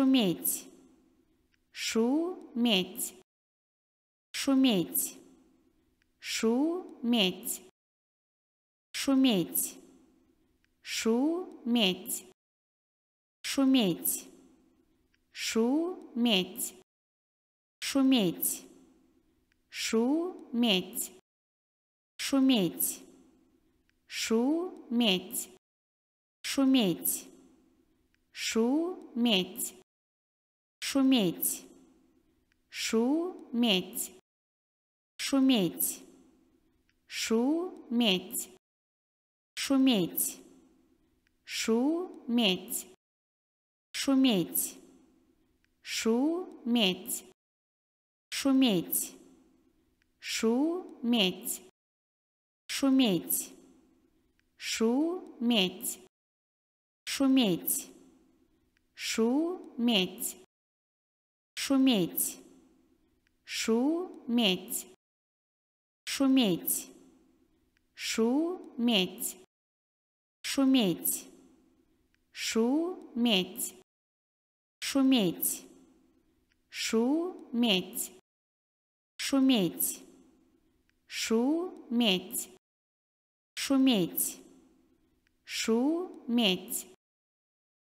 шуметь, шуметь, шуметь, шуметь, шуметь, шуметь, шуметь, шуметь, шуметь, шуметь, шуметь, шуметь, шуметь, шуметь шуметь, шуметь, шуметь, шуметь, шуметь, шуметь, шуметь, шуметь, шуметь, шуметь, шуметь, шуметь, шуметь, шуметь шуметь, шуметь, шуметь, шуметь, шуметь, шуметь, шуметь, шуметь, шуметь, шуметь, шуметь, шуметь.